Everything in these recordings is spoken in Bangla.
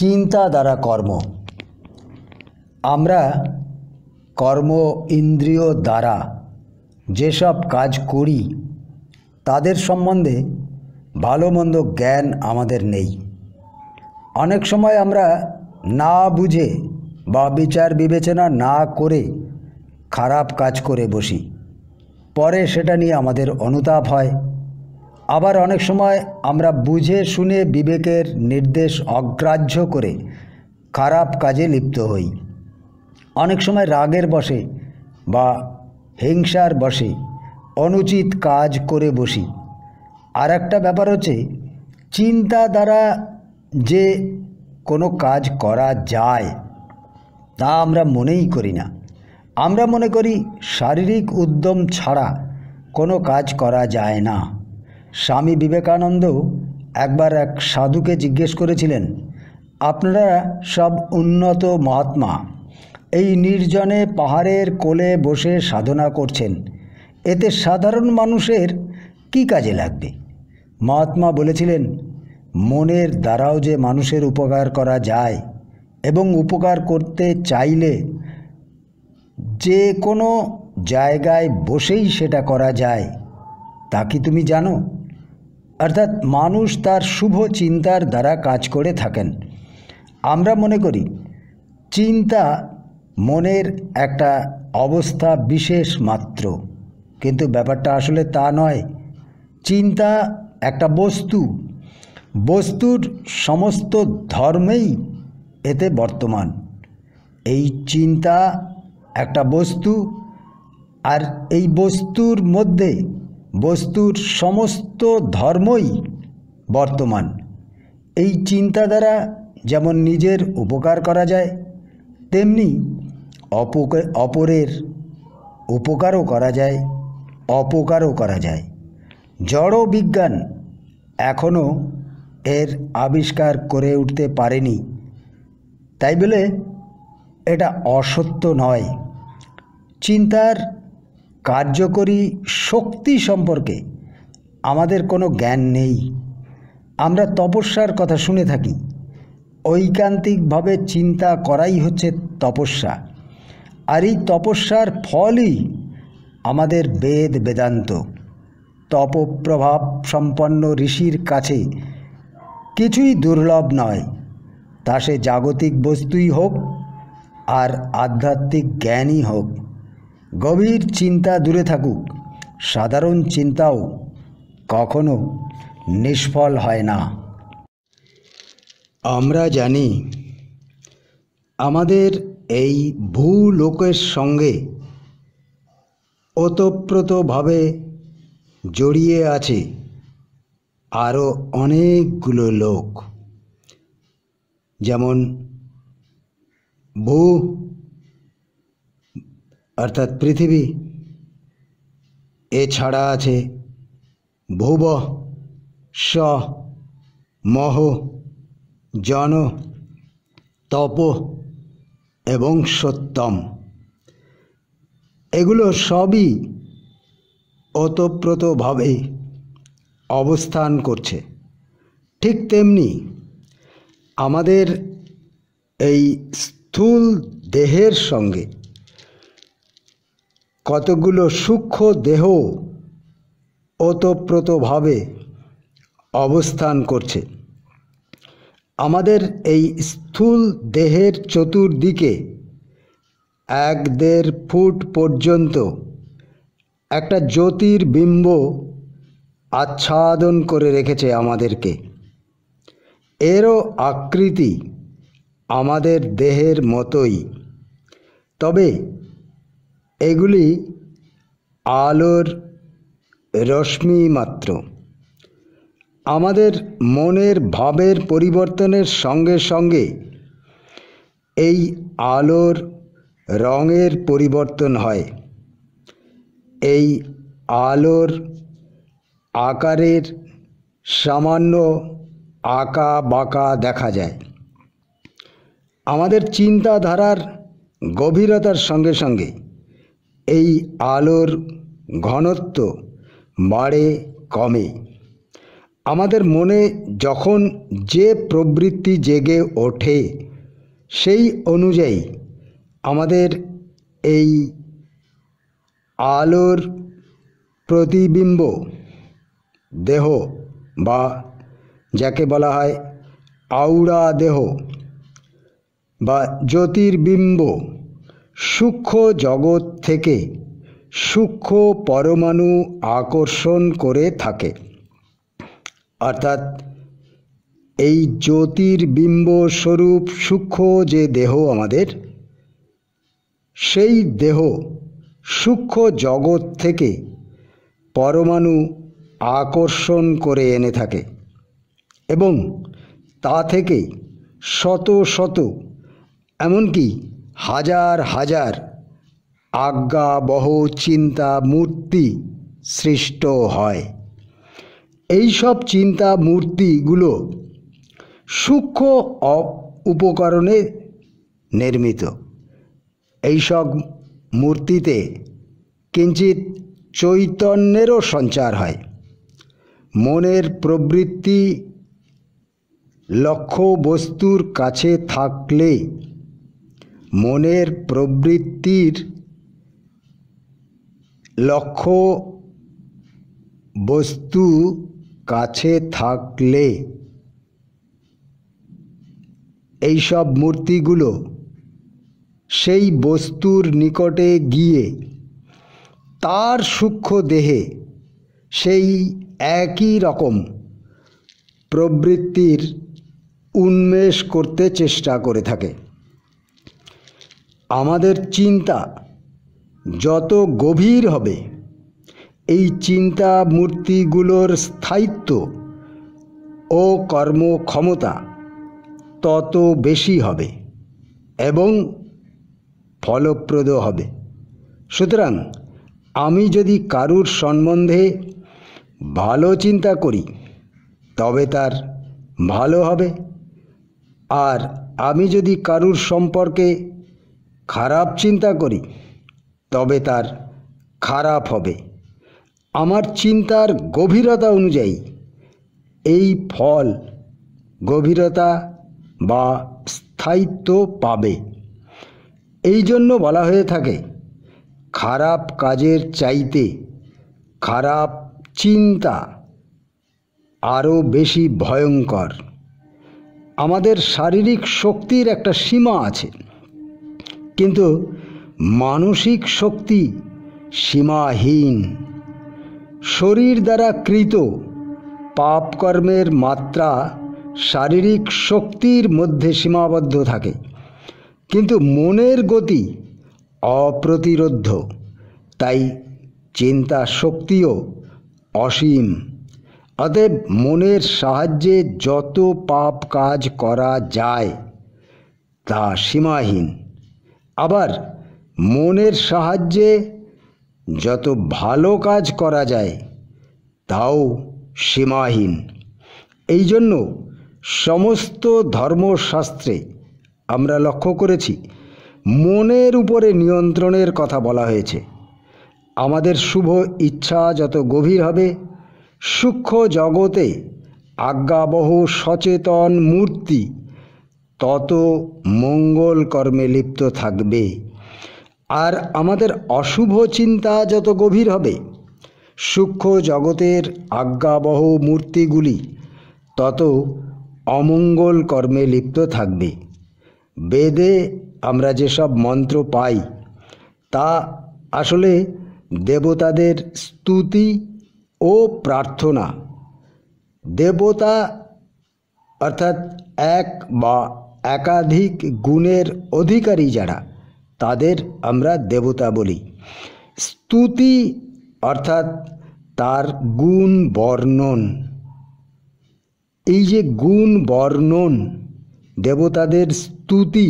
চিন্তা দ্বারা কর্ম আমরা কর্ম ইন্দ্রিয় দ্বারা যেসব কাজ করি তাদের সম্বন্ধে ভালো মন্দ জ্ঞান আমাদের নেই অনেক সময় আমরা না বুঝে বা বিচার বিবেচনা না করে খারাপ কাজ করে বসি পরে সেটা নিয়ে আমাদের অনুতাপ হয় আবার অনেক সময় আমরা বুঝে শুনে বিবেকের নির্দেশ অগ্রাহ্য করে খারাপ কাজে লিপ্ত হই অনেক সময় রাগের বসে বা হিংসার বসে অনুচিত কাজ করে বসি আর একটা ব্যাপার হচ্ছে চিন্তা দ্বারা যে কোনো কাজ করা যায় তা আমরা মনেই করি না আমরা মনে করি শারীরিক উদ্যম ছাড়া কোনো কাজ করা যায় না স্বামী বিবেকানন্দ একবার এক সাধুকে জিজ্ঞেস করেছিলেন আপনারা সব উন্নত মহাত্মা এই নির্জনে পাহাড়ের কোলে বসে সাধনা করছেন এতে সাধারণ মানুষের কি কাজে লাগবে মহাত্মা বলেছিলেন মনের দ্বারাও যে মানুষের উপকার করা যায় এবং উপকার করতে চাইলে যে কোনো জায়গায় বসেই সেটা করা যায় তা কি তুমি জানো অর্থাৎ মানুষ তার শুভ চিন্তার দ্বারা কাজ করে থাকেন আমরা মনে করি চিন্তা মনের একটা অবস্থা বিশেষ মাত্র কিন্তু ব্যাপারটা আসলে তা নয় চিন্তা একটা বস্তু বস্তুর সমস্ত ধর্মেই এতে বর্তমান এই চিন্তা একটা বস্তু আর এই বস্তুর মধ্যে বস্তুর সমস্ত ধর্মই বর্তমান এই চিন্তা দ্বারা যেমন নিজের উপকার করা যায় তেমনি অপরের উপকারও করা যায় অপকারও করা যায় জড় বিজ্ঞান এখনও এর আবিষ্কার করে উঠতে পারেনি তাই বলে এটা অসত্য নয় চিন্তার কার্যকরী শক্তি সম্পর্কে আমাদের কোনো জ্ঞান নেই আমরা তপস্যার কথা শুনে থাকি ঐকান্তিকভাবে চিন্তা করাই হচ্ছে তপস্যা আর এই তপস্যার ফলই আমাদের বেদ বেদান্ত তপপ্রভাব সম্পন্ন ঋষির কাছে কিছুই দুর্লভ নয় তা সে জাগতিক বস্তুই হোক আর আধ্যাত্মিক জ্ঞানই হোক গভীর চিন্তা দূরে থাকুক সাধারণ চিন্তাও কখনো নিষ্ফল হয় না আমরা জানি আমাদের এই ভূলোকের সঙ্গে ওতপ্রোতভাবে জড়িয়ে আছে আরও অনেকগুলো লোক যেমন ভূ অর্থাৎ পৃথিবী এছাড়া আছে ভুব স মহ জন তপ এবং সত্যম এগুলো সবই ওতপ্রোতভাবে অবস্থান করছে ঠিক তেমনি আমাদের এই স্থূল দেহের সঙ্গে কতগুলো সূক্ষ্ম দেহ ওতপ্রোতভাবে অবস্থান করছে আমাদের এই স্থূল দেহের চতুর্দিকে এক দেড় ফুট পর্যন্ত একটা জ্যোতির্বিম্ব আচ্ছাদন করে রেখেছে আমাদেরকে এরও আকৃতি আমাদের দেহের মতোই তবে এগুলি আলোর রশ্মি মাত্র আমাদের মনের ভাবের পরিবর্তনের সঙ্গে সঙ্গে এই আলোর রঙের পরিবর্তন হয় এই আলোর আকারের সামান্য আঁকা বাঁকা দেখা যায় আমাদের চিন্তাধারার গভীরতার সঙ্গে সঙ্গে এই আলোর ঘনত্ব বাড়ে কমে আমাদের মনে যখন যে প্রবৃত্তি জেগে ওঠে সেই অনুযায়ী আমাদের এই আলোর প্রতিবিম্ব দেহ বা যাকে বলা হয় আউড়া দেহ বা জ্যোতির্বিম্ব সূক্ষ্ম জগৎ থেকে সূক্ষ্ম পরমাণু আকর্ষণ করে থাকে অর্থাৎ এই জ্যোতির্বিম্ব স্বরূপ সূক্ষ্ম যে দেহ আমাদের সেই দেহ সূক্ষ্ম জগৎ থেকে পরমাণু আকর্ষণ করে এনে থাকে এবং তা থেকে শত শত এমনকি হাজার হাজার আজ্ঞাবহ চিন্তা মূর্তি সৃষ্ট হয় এইসব চিন্তা মূর্তিগুলো সূক্ষ্ম উপকরণে নির্মিত এইসব মূর্তিতে কিঞ্চিত চৈতন্যেরও সঞ্চার হয় মনের প্রবৃত্তি লক্ষ্য বস্তুর কাছে থাকলে মনের প্রবৃত্তির লক্ষ্য বস্তু কাছে থাকলে এইসব মূর্তিগুলো সেই বস্তুর নিকটে গিয়ে তার সূক্ষ্ম দেহে সেই একই রকম প্রবৃত্তির উন্মেষ করতে চেষ্টা করে থাকে আমাদের চিন্তা যত গভীর হবে এই চিন্তা মূর্তিগুলোর স্থায়িত্ব ও কর্মক্ষমতা তত বেশি হবে এবং ফলপ্রদ হবে সুতরাং আমি যদি কারুর সম্বন্ধে ভালো চিন্তা করি তবে তার ভালো হবে আর আমি যদি কারুর সম্পর্কে খারাপ চিন্তা করি তবে তার খারাপ হবে আমার চিন্তার গভীরতা অনুযায়ী এই ফল গভীরতা বা স্থায়িত্ব পাবে এই জন্য বলা হয়ে থাকে খারাপ কাজের চাইতে খারাপ চিন্তা আরও বেশি ভয়ঙ্কর আমাদের শারীরিক শক্তির একটা সীমা আছে কিন্তু মানসিক শক্তি সীমাহীন শরীর দ্বারা কৃত পাপকর্মের মাত্রা শারীরিক শক্তির মধ্যে সীমাবদ্ধ থাকে কিন্তু মনের গতি অপ্রতিরোধ্য তাই চিন্তা শক্তিও অসীম অতএব মনের সাহায্যে যত পাপ কাজ করা যায় তা সীমাহীন আবার মনের সাহায্যে যত ভালো কাজ করা যায় তাও সীমাহীন এই জন্য সমস্ত ধর্মশাস্ত্রে আমরা লক্ষ্য করেছি মনের উপরে নিয়ন্ত্রণের কথা বলা হয়েছে আমাদের শুভ ইচ্ছা যত গভীর হবে সূক্ষ্ম জগতে আজ্ঞাবহ সচেতন মূর্তি তত মঙ্গল কর্মে লিপ্ত থাকবে আর আমাদের অশুভ চিন্তা যত গভীর হবে সূক্ষ্ম জগতের আজ্ঞাবহ মূর্তিগুলি তত অমঙ্গল কর্মে লিপ্ত থাকবে বেদে আমরা যেসব মন্ত্র পাই তা আসলে দেবতাদের স্তুতি ও প্রার্থনা দেবতা অর্থাৎ এক বা একাধিক গুণের অধিকারী যারা তাদের আমরা দেবতা বলি স্তুতি অর্থাৎ তার গুণ বর্ণন এই যে গুণ বর্ণন দেবতাদের স্তুতি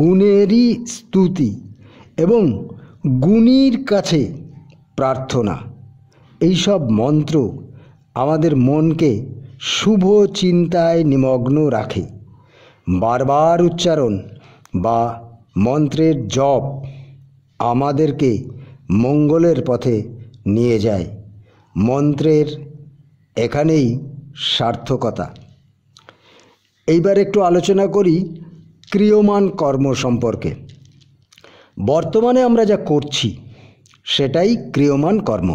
গুণেরই স্তুতি এবং গুণীর কাছে প্রার্থনা এইসব মন্ত্র আমাদের মনকে শুভ চিন্তায় নিমগ্ন রাখে বারবার উচ্চারণ বা মন্ত্রের জপ আমাদেরকে মঙ্গলের পথে নিয়ে যায় মন্ত্রের এখানেই সার্থকতা এইবার একটু আলোচনা করি ক্রিয়মান কর্ম সম্পর্কে বর্তমানে আমরা যা করছি সেটাই ক্রিয়মান কর্ম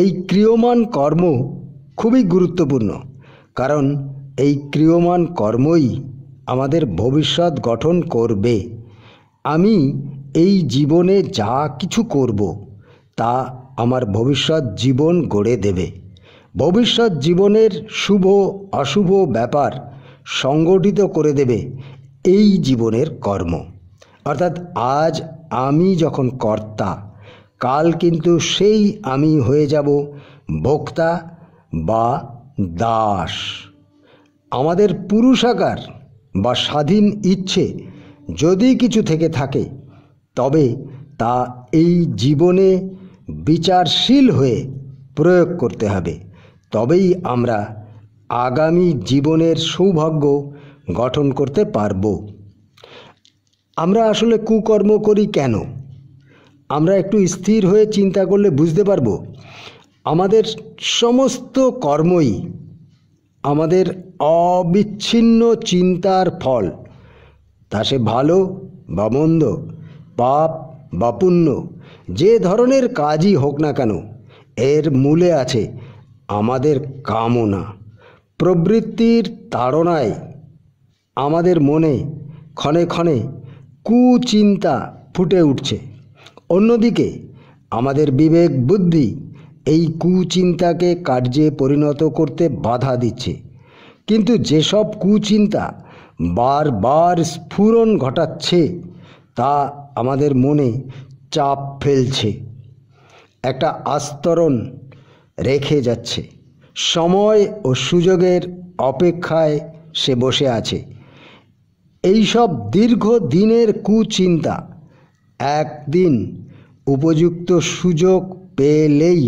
এই ক্রিয়মান কর্ম খুবই গুরুত্বপূর্ণ কারণ এই ক্রিয়মান কর্মই আমাদের ভবিষ্যৎ গঠন করবে আমি এই জীবনে যা কিছু করব তা আমার ভবিষ্যৎ জীবন গড়ে দেবে ভবিষ্যৎ জীবনের শুভ অশুভ ব্যাপার সংগঠিত করে দেবে এই জীবনের কর্ম অর্থাৎ আজ আমি যখন কর্তা কাল কিন্তু সেই আমি হয়ে যাব ভোক্তা বা দাস আমাদের পুরুষাকার বা স্বাধীন ইচ্ছে যদি কিছু থেকে থাকে তবে তা এই জীবনে বিচারশীল হয়ে প্রয়োগ করতে হবে তবেই আমরা আগামী জীবনের সৌভাগ্য গঠন করতে পারব আমরা আসলে কুকর্ম করি কেন আমরা একটু স্থির হয়ে চিন্তা করলে বুঝতে পারব আমাদের সমস্ত কর্মই আমাদের অবিচ্ছিন্ন চিন্তার ফল তা সে ভালো বা মন্দ পাপ বা পুণ্য যে ধরনের কাজই হোক না কেন এর মূলে আছে আমাদের কামনা প্রবৃত্তির তাড়নায় আমাদের মনে ক্ষণে ক্ষণে কুচিন্তা ফুটে উঠছে অন্যদিকে আমাদের বিবেক বুদ্ধি এই কুচিন্তাকে কার্যে পরিণত করতে বাধা দিচ্ছে কিন্তু যেসব কুচিন্তা বারবার স্ফুরণ ঘটাচ্ছে তা আমাদের মনে চাপ ফেলছে একটা আস্তরণ রেখে যাচ্ছে সময় ও সুযোগের অপেক্ষায় সে বসে আছে এইসব দীর্ঘ দিনের কুচিন্তা একদিন উপযুক্ত সুযোগ পেলেই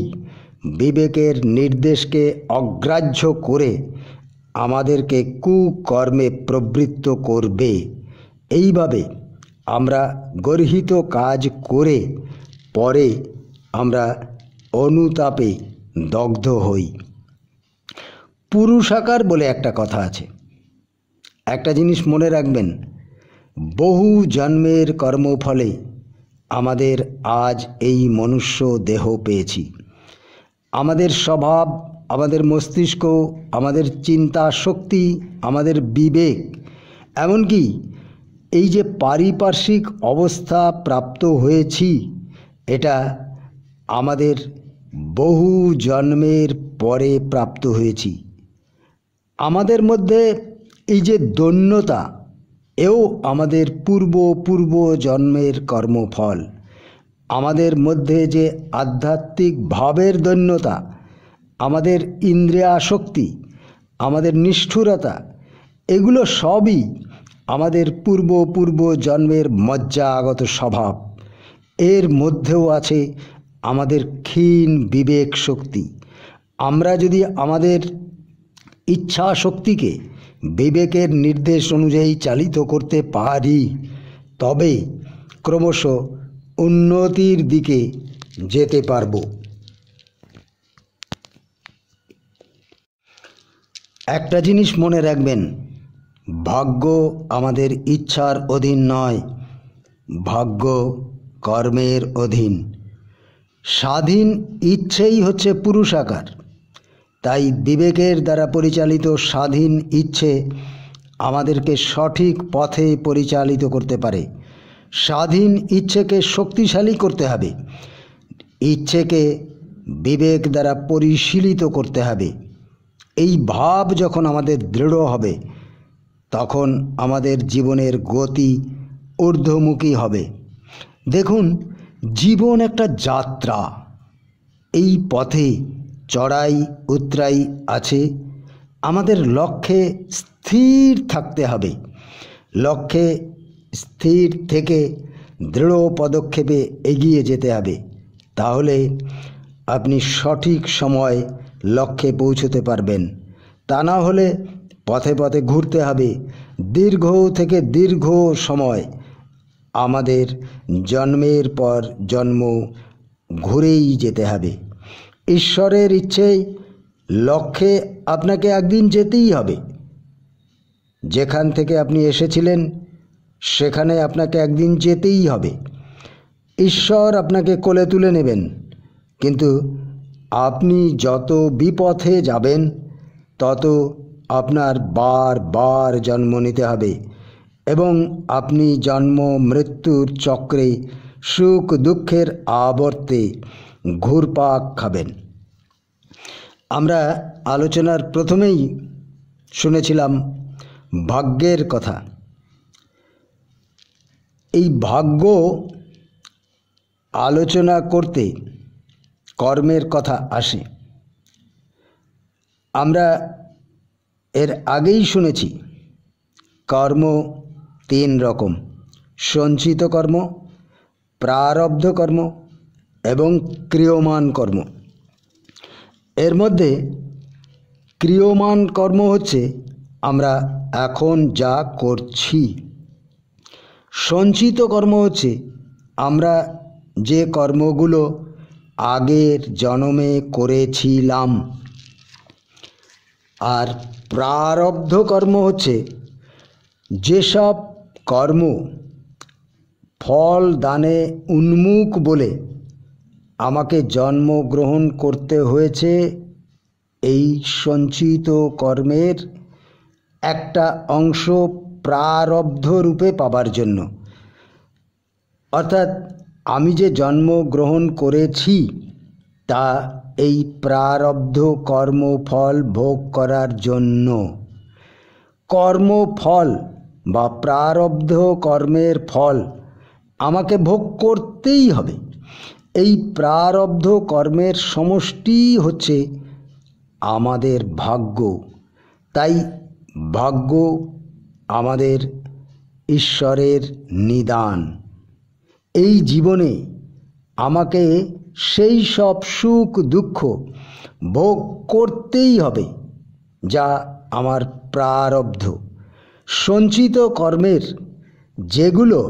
বিবেকের নির্দেশকে অগ্রাহ্য করে আমাদেরকে কুকর্মে প্রবৃত্ত করবে এইভাবে আমরা গর্হিত কাজ করে পরে আমরা অনুতাপে দগ্ধ হই পুরুষাকার বলে একটা কথা আছে একটা জিনিস মনে রাখবেন বহু জন্মের কর্মফলে আমাদের আজ এই মনুষ্য দেহ পেয়েছি আমাদের স্বভাব আমাদের মস্তিষ্ক আমাদের চিন্তা শক্তি আমাদের বিবেক এমনকি এই যে পারিপার্শ্বিক অবস্থা প্রাপ্ত হয়েছি এটা আমাদের বহু জন্মের পরে প্রাপ্ত হয়েছি আমাদের মধ্যে এই যে দৈন্যতা এও আমাদের পূর্ব পূর্ব জন্মের কর্মফল আমাদের মধ্যে যে আধ্যাত্মিক ভাবের দৈন্যতা আমাদের ইন্দ্রিয়াসক্তি আমাদের নিষ্ঠুরতা এগুলো সবই আমাদের পূর্ব পূর্ব জন্মের মজ্জাগত স্বভাব এর মধ্যেও আছে আমাদের ক্ষীণ বিবেক শক্তি আমরা যদি আমাদের ইচ্ছা শক্তিকে বিবেকের নির্দেশ অনুযায়ী চালিত করতে পারি তবে ক্রমশ উন্নতির দিকে যেতে পারব একটা জিনিস মনে রাখবেন ভাগ্য আমাদের ইচ্ছার অধীন নয় ভাগ্য কর্মের অধীন স্বাধীন ইচ্ছেই হচ্ছে পুরুষাকার তাই বিবেকের দ্বারা পরিচালিত স্বাধীন ইচ্ছে আমাদেরকে সঠিক পথে পরিচালিত করতে পারে স্বাধীন ইচ্ছেকে শক্তিশালী করতে হবে ইচ্ছেকে বিবেক দ্বারা পরিশীলিত করতে হবে এই ভাব যখন আমাদের দৃঢ় হবে তখন আমাদের জীবনের গতি ঊর্ধ্বমুখী হবে দেখুন জীবন একটা যাত্রা এই পথে চড়াই উতরাই আছে আমাদের লক্ষ্যে স্থির থাকতে হবে লক্ষ্যে স্থির থেকে দৃঢ় পদক্ষেপে এগিয়ে যেতে হবে তাহলে আপনি সঠিক সময় লক্ষ্যে পৌঁছতে পারবেন তা না হলে পথে পথে ঘুরতে হবে দীর্ঘ থেকে দীর্ঘ সময় আমাদের জন্মের পর জন্ম ঘুরেই যেতে হবে ঈশ্বরের ইচ্ছেই লক্ষ্যে আপনাকে একদিন যেতেই হবে যেখান থেকে আপনি এসেছিলেন সেখানে আপনাকে একদিন যেতেই হবে ঈশ্বর আপনাকে কোলে তুলে নেবেন কিন্তু আপনি যত বিপথে যাবেন তত আপনার বার বার জন্ম নিতে হবে এবং আপনি জন্ম মৃত্যুর চক্রে সুখ দুঃখের আবর্তে ঘুরপাক খাবেন আমরা আলোচনার প্রথমেই শুনেছিলাম ভাগ্যের কথা এই ভাগ্য আলোচনা করতে কর্মের কথা আসে আমরা এর আগেই শুনেছি কর্ম তিন রকম সঞ্চিত কর্ম প্রারব্ধ কর্ম এবং ক্রিয়মান কর্ম এর মধ্যে ক্রিয়মান কর্ম হচ্ছে আমরা এখন যা করছি সঞ্চিত কর্ম হচ্ছে আমরা যে কর্মগুলো আগের জন্মে করেছিলাম আর প্রারব্ধ কর্ম হচ্ছে যেসব কর্ম ফল দানে উন্মুখ বলে আমাকে জন্মগ্রহণ করতে হয়েছে এই সঞ্চিত কর্মের একটা অংশ প্রারব্ধ রূপে পাবার জন্য অর্থাৎ আমি যে জন্মগ্রহণ করেছি তা এই প্রারব্ধ কর্মফল ভোগ করার জন্য কর্মফল বা প্রারব্ধ কর্মের ফল আমাকে ভোগ করতেই হবে এই প্রারব্ধ কর্মের সমষ্টি হচ্ছে আমাদের ভাগ্য তাই ভাগ্য আমাদের ঈশ্বরের নিদান এই জীবনে আমাকে সেই সব সুখ দুঃখ ভোগ করতেই হবে যা আমার প্রারব্ধ সঞ্চিত কর্মের যেগুলো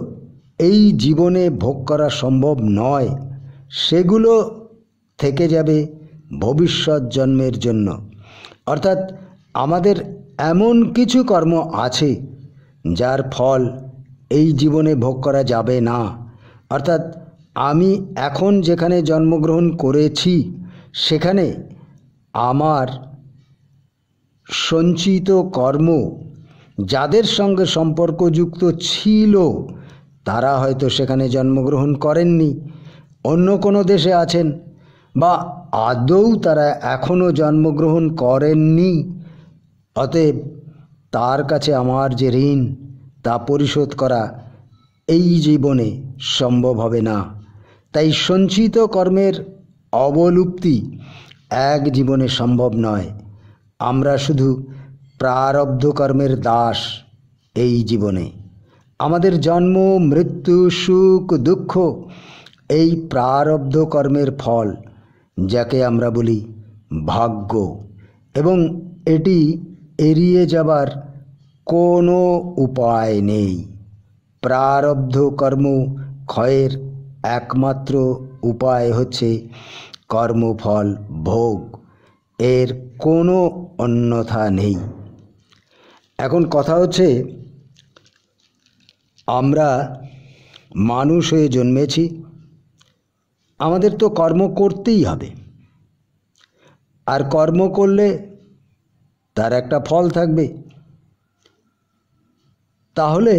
এই জীবনে ভোগ করা সম্ভব নয় সেগুলো থেকে যাবে ভবিষ্যৎ জন্মের জন্য অর্থাৎ আমাদের এমন কিছু কর্ম আছে যার ফল এই জীবনে ভোগ করা যাবে না অর্থাৎ আমি এখন যেখানে জন্মগ্রহণ করেছি সেখানে আমার সঞ্চিত কর্ম যাদের সঙ্গে সম্পর্কযুক্ত ছিল তারা হয়তো সেখানে জন্মগ্রহণ করেননি অন্য কোনো দেশে আছেন বা আদৌ তারা এখনও জন্মগ্রহণ করেননি অতএব তার কাছে আমার যে ঋণ তা পরিশোধ করা এই জীবনে সম্ভব হবে না তাই সঞ্চিত কর্মের অবলুপ্তি এক জীবনে সম্ভব নয় আমরা শুধু প্রারব্ধ কর্মের দাস এই জীবনে আমাদের জন্ম মৃত্যু সুখ দুঃখ এই প্রারব্ধ কর্মের ফল যাকে আমরা বলি ভাগ্য এবং এটি এড়িয়ে যাবার কোনো উপায় নেই প্রারব্ধ কর্ম ক্ষয়ের একমাত্র উপায় হচ্ছে কর্মফল ভোগ এর কোনো অন্যথা নেই এখন কথা হচ্ছে আমরা মানুষ হয়ে জন্মেছি আমাদের তো কর্ম করতেই হবে আর কর্ম করলে তার একটা ফল থাকবে তাহলে